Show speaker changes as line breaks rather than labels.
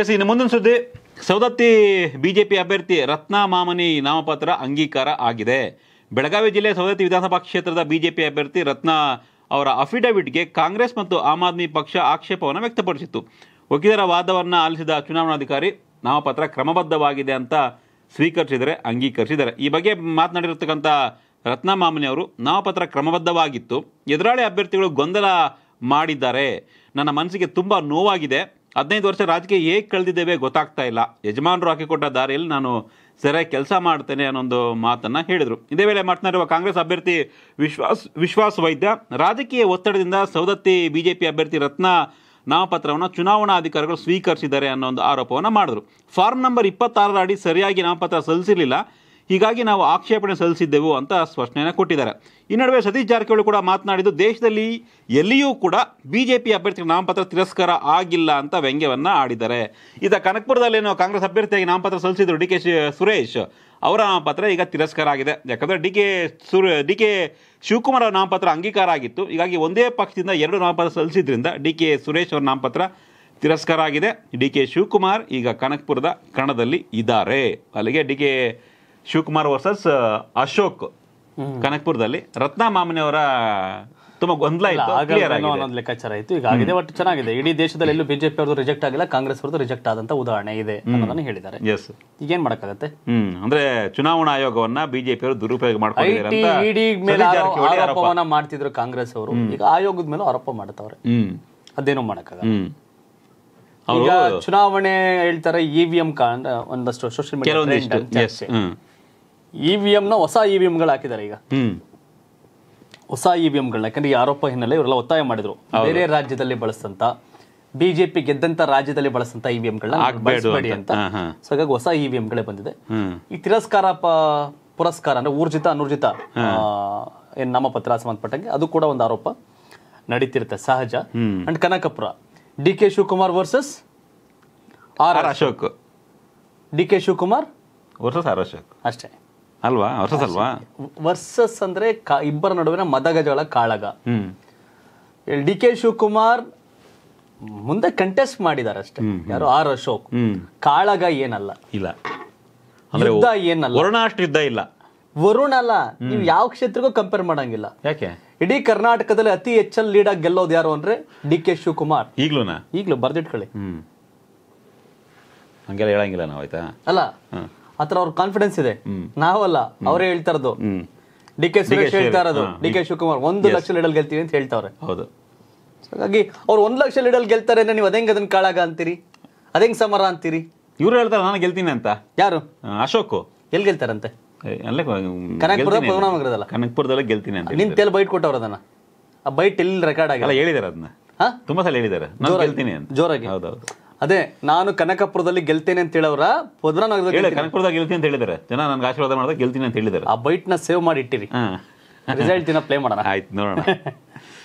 S ಇನ್ನು ಮುಂದಿನ ಸುದ್ದಿ ಸೌದತ್ತಿ ಬಿಜೆಪಿ ಅಭ್ಯರ್ಥಿ ರತ್ನಾ ಮಾಮನಿ ನಾಮಪತ್ರ ಅಂಗೀಕಾರ ಆಗಿದೆ ಬೆಳಗಾವಿ ಜಿಲ್ಲೆ ಸವದತ್ತಿ ವಿಧಾನಸಭಾ ಕ್ಷೇತ್ರದ ಬಿಜೆಪಿ ಅಭ್ಯರ್ಥಿ ರತ್ನಾ ಅವರ ಅಫಿಡವಿಟ್ಗೆ ಕಾಂಗ್ರೆಸ್ ಮತ್ತು ಆಮ್ ಆದ್ಮಿ ಪಕ್ಷ ಆಕ್ಷೇಪವನ್ನು ವ್ಯಕ್ತಪಡಿಸಿತ್ತು ವಕೀಲರ ವಾದವನ್ನು ಆಲಿಸಿದ ಚುನಾವಣಾಧಿಕಾರಿ ನಾಮಪತ್ರ ಕ್ರಮಬದ್ಧವಾಗಿದೆ ಅಂತ ಸ್ವೀಕರಿಸಿದರೆ ಅಂಗೀಕರಿಸಿದ್ದಾರೆ ಈ ಬಗ್ಗೆ ಮಾತನಾಡಿರತಕ್ಕಂಥ ರತ್ನಾ ಮಾಮನಿ ಅವರು ನಾಮಪತ್ರ ಕ್ರಮಬದ್ಧವಾಗಿತ್ತು ಎದುರಾಳಿ ಅಭ್ಯರ್ಥಿಗಳು ಗೊಂದಲ ಮಾಡಿದ್ದಾರೆ ನನ್ನ ಮನಸ್ಸಿಗೆ ತುಂಬ ನೋವಾಗಿದೆ ಹದಿನೈದು ವರ್ಷ ರಾಜಕೀಯ ಹೇಗೆ ಕಳೆದಿದ್ದೇವೆ ಗೊತ್ತಾಗ್ತಾ ಇಲ್ಲ ಯಜಮಾನರು ಹಾಕಿಕೊಟ್ಟ ದಾರಿಯಲ್ಲಿ ನಾನು ಸರಿಯಾಗಿ ಕೆಲಸ ಮಾಡ್ತೇನೆ ಅನ್ನೊಂದು ಮಾತನ್ನು ಹೇಳಿದರು ಇದೇ ವೇಳೆ ಮಾತನಾಡಿರುವ ಕಾಂಗ್ರೆಸ್ ಅಭ್ಯರ್ಥಿ ವಿಶ್ವಾಸ್ ವಿಶ್ವಾಸ್ ವೈದ್ಯ ರಾಜಕೀಯ ಒತ್ತಡದಿಂದ ಸೌದತ್ತಿ ಬಿಜೆಪಿ ಅಭ್ಯರ್ಥಿ ರತ್ನ ನಾಮಪತ್ರವನ್ನು ಚುನಾವಣಾ ಅಧಿಕಾರಿಗಳು ಸ್ವೀಕರಿಸಿದ್ದಾರೆ ಅನ್ನೋ ಒಂದು ಆರೋಪವನ್ನು ಮಾಡಿದರು ಫಾರ್ಮ್ ನಂಬರ್ ಇಪ್ಪತ್ತಾರರ ಅಡಿ ಸರಿಯಾಗಿ ನಾಮಪತ್ರ ಸಲ್ಲಿಸಿರಲಿಲ್ಲ ಹೀಗಾಗಿ ನಾವು ಆಕ್ಷೇಪಣೆ ಸಲ್ಲಿಸಿದ್ದೆವು ಅಂತ ಸ್ಪಷ್ಟನೆಯನ್ನು ಕೊಟ್ಟಿದ್ದಾರೆ ಈ ನಡುವೆ ಸತೀಶ್ ಜಾರಕಿಹೊಳಿ ಕೂಡ ಮಾತನಾಡಿದ್ದು ದೇಶದಲ್ಲಿ ಎಲ್ಲಿಯೂ ಕೂಡ ಬಿ ಜೆ ಪಿ ಅಭ್ಯರ್ಥಿಗಳ ನಾಮಪತ್ರ ತಿರಸ್ಕಾರ ಆಗಿಲ್ಲ ಅಂತ ವ್ಯಂಗ್ಯವನ್ನು ಆಡಿದ್ದಾರೆ ಈಗ ಕನಕಪುರದಲ್ಲೇನೋ ಕಾಂಗ್ರೆಸ್ ಅಭ್ಯರ್ಥಿಯಾಗಿ ನಾಮಪತ್ರ ಸಲ್ಲಿಸಿದ್ರು ಡಿ ಕೆ ಸುರೇಶ್ ಅವರ ನಾಮಪತ್ರ ಈಗ ತಿರಸ್ಕಾರ ಆಗಿದೆ ಯಾಕಂದರೆ ಡಿ ಕೆ ಸುರ ಡಿ ಕೆ ಶಿವಕುಮಾರ್ ಅವರ ನಾಮಪತ್ರ ಅಂಗೀಕಾರ ಆಗಿತ್ತು ಹೀಗಾಗಿ ಒಂದೇ ಪಕ್ಷದಿಂದ ಎರಡು ನಾಮಪತ್ರ ಸಲ್ಲಿಸಿದ್ರಿಂದ ಡಿ ಕೆ ಸುರೇಶ್ ಅವರ ನಾಮಪತ್ರ ತಿರಸ್ಕಾರ ಆಗಿದೆ ಡಿ ಕೆ ಶಿವಕುಮಾರ್ ಈಗ ಕನಕಪುರದ ಕಣದಲ್ಲಿ ಇದ್ದಾರೆ ಅಲ್ಲಿಗೆ D K Shivakumar versus Ashok ಕನಕ್ಪುರದಲ್ಲಿ ರತ್ನ ಮಾಮನಿ ತುಂಬಾ ಗೊಂದಲ ಇತ್ತು
ಲೆಕ್ಕಾಚಾರ ಇತ್ತು ಈಗ ಆಗಿದೆ ಒಟ್ಟು ಚೆನ್ನಾಗಿದೆ ಇಡೀ ದೇಶದಲ್ಲಿ ಎಲ್ಲೂ ಬಿಜೆಪಿ ಅವ್ರದ್ದು ರಿಜೆಕ್ಟ್ ಆಗಿಲ್ಲ ಕಾಂಗ್ರೆಸ್ ಅವ್ರದ್ದು ರಿಜೆಕ್ಟ್ ಆದಂತ ಉದಾಹರಣೆ ಇದೆ ಅನ್ನೋದನ್ನ ಹೇಳಿದ್ದಾರೆ ಎಸ್ ಈಗೇನ್ ಮಾಡಕ್ಕಾಗತ್ತೆ
ಹ್ಮ್ ಅಂದ್ರೆ ಚುನಾವಣಾ ಆಯೋಗವನ್ನ ಬಿಜೆಪಿ ಅವರು ದುರುಪಯೋಗ ಮಾಡ್ಕೊಂಡಿದ್ದಾರೆ
e ಮಾಡ್ತಿದ್ರು ಕಾಂಗ್ರೆಸ್ ಅವರು ಈಗ ಆಯೋಗದ ಮೇಲೆ ಆರೋಪ ಮಾಡ್ತಾವ್ರೆ ಅದೇನು ಮಾಡಕ್ಕಾಗ ಈಗ ಚುನಾವಣೆ ಹೇಳ್ತಾರೆ ಇವಿಎಂ e ಕಾಂಡ್ ಒಂದಷ್ಟು social media E e V ಹೊಸ ಇ e ವಿ ಎಂಗಳು ಹಾಕಿದ್ದಾರೆ ಈಗ ಹೊಸ ಇ e ವಿ ಎಂಗಳನ್ನ ಯಾಕಂದ್ರೆ ಈ ಆರೋಪ ಹಿನ್ನೆಲೆ ಇವರೆಲ್ಲ ಒತ್ತಾಯ ಮಾಡಿದ್ರು ಬೇರೆ ರಾಜ್ಯದಲ್ಲಿ ಬಳಸಂತ ಬಿಜೆಪಿ ಗೆದ್ದಂತ ರಾಜ್ಯದಲ್ಲಿ ಬಳಸಂತ ಇ ವಿ ಎಂಗಳನ್ನ ಬಳಸಬೇಡಿ ಅಂತ ಸೊ ಹಾಗಾಗಿ ಹೊಸ ಇ ವಿ ಎಂಗಳೇ ಬಂದಿದೆ ಈ ತಿರಸ್ಕಾರ ಪುರಸ್ಕಾರ ಅಂದ್ರೆ ಊರ್ಜಿತ ಅನೂರ್ಜಿತ ಏನ್ ನಾಮಪತ್ರ ಸಂಬಂಧಪಟ್ಟಂಗೆ ಅದು ಕೂಡ ಒಂದು ಆರೋಪ ನಡೀತಿರುತ್ತೆ ಸಹಜ and Kanakapura D K Shivakumar versus
R Ashok D K Shivakumar versus R Ashok ಅಷ್ಟೇ ಅಲ್ವಾ ವರ್ಸಸ್ ಅಲ್ವಾ
ವರ್ಸಸ್ ಅಂದ್ರೆ ಇಬ್ಬರ ನಡುವಿನ ಮದಗಜಗಳ ಕಾಳಗ ಡಿ ಕೆ ಶಿವಕುಮಾರ್ ಮುಂದೆ ಕಂಟೆಸ್ಟ್ ಮಾಡಿದ್ದಾರೆ ಅಷ್ಟೇ ಯಾರು ಆರ್ ಅಶೋಕ್ ಕಾಳಗ ಏನಲ್ಲ
ಇಲ್ಲ ಯುದ್ಧ
ಏನಲ್ಲ ಅಷ್ಟು ಯುದ್ಧ ಇಲ್ಲ ವರುಣ ಅಲ್ಲ ನೀವು ಯಾವ ಕ್ಷೇತ್ರಕ್ಕೂ ಕಂಪೇರ್ ಮಾಡಂಗಿಲ್ಲ ಯಾಕೆ ಇಡೀ ಕರ್ನಾಟಕದಲ್ಲಿ ಅತಿ ಹೆಚ್ಚಲ್ಲಿ ಲೀಡ್ ಆಗಿ ಗೆಲ್ಲೋದು ಯಾರು ಅಂದ್ರೆ ಡಿ ಕೆ ಶಿವಕುಮಾರ್ ಈಗ್ಲೂ ಈಗ್ಲೂ ಬರ್ದಿಟ್ಕೊಳ್ಳಿ ಹಂಗೆಲ್ಲ ಹೇಳಂಗಿಲ್ಲ ನಾವು ಆಯ್ತಾ ಅಲ್ಲ ಆತರ ಅವ್ರ ಕಾನ್ಫಿಡೆನ್ಸ್ ಇದೆ ನಾವಲ್ಲ ಅವರೇ ಹೇಳ್ತಾರದು ಡಿ ಕೆ ಸುರೇಶ್ ಹೇಳ್ತಾ ಇರೋದು ಡಿ ಕೆ ಶಿವಕುಮಾರ್ ಒಂದು ಲಕ್ಷ ಲೀಡಲ್ ಗೆಲ್ತೀವಿ ಅಂತ ಹೇಳ್ತಾವ್ರೆ ಹೌದು ಹಾಗಾಗಿ ಅವ್ರು ಒಂದ್ ಲಕ್ಷ ಲೀಡಲ್ ಗೆಲ್ತಾರೆ ಅಂದ್ರೆ ನೀವು ಅದೇಂಗ್ ಅದನ್ನ ಕಾಳಾಗ ಅಂತೀರಿ ಅದೇಂಗ್ ಸಮರ ಅಂತೀರಿ ಇವ್ರು ಹೇಳ್ತಾರೆ ನಾನು ಗೆಲ್ತೀನಿ ಅಂತ ಯಾರು ಅಶೋಕ್ ಎಲ್ಲಿ ಗೆಲ್ತಾರಂತೆ
ಕನಕಪುರ ಪೂರ್ಣಾಮಗ್ರದಲ್ಲ ಕನಕಪುರದಲ್ಲೇ ಗೆಲ್ತೀನಿ ಅಂತ ನಿನ್
ಬೈಟ್ ಕೊಟ್ಟವ್ರ ಅದನ್ನ ಆ ಬೈಟ್ ಎಲ್ಲಿ ರೆಕಾರ್ಡ್ ಆಗಿಲ್ಲ ಹೇಳಿದಾರೆ
ಅದನ್ನ ತುಂಬಾ ಸಲ ಹೇಳಿದ್ದಾರೆ ನಾನು ಗೆಲ್ತೀನಿ ಅಂತ ಜೋರಾಗಿ ಹೌದೌದು
ಅದೇ ನಾನು ಕನಕಪುರದಲ್ಲಿ ಗೆಲ್ತೇನೆ ಅಂತ ಹೇಳವ್ರ ಹೇಳಿ ಕನಕಪುರದಾಗ ಗೆಲ್ತೀನಿ ಅಂತ ಹೇಳಿದ್ರೆ
ಜನ ನನ್ಗೆ ಆಶೀರ್ವಾದ ಮಾಡಿದಾಗ ಗೆಲ್ತೀನಿ ಅಂತ
ಹೇಳಿದಾರೆ ಆ ಬೈಟ್ ನ ಸೇವ್ ಮಾಡಿ ಇಟ್ಟಿರಿ ರಿಸಲ್ಟ್ ದಿನ ಪ್ಲೇ ಮಾಡೋಣ ಆಯ್ತು ನೋಡೋಣ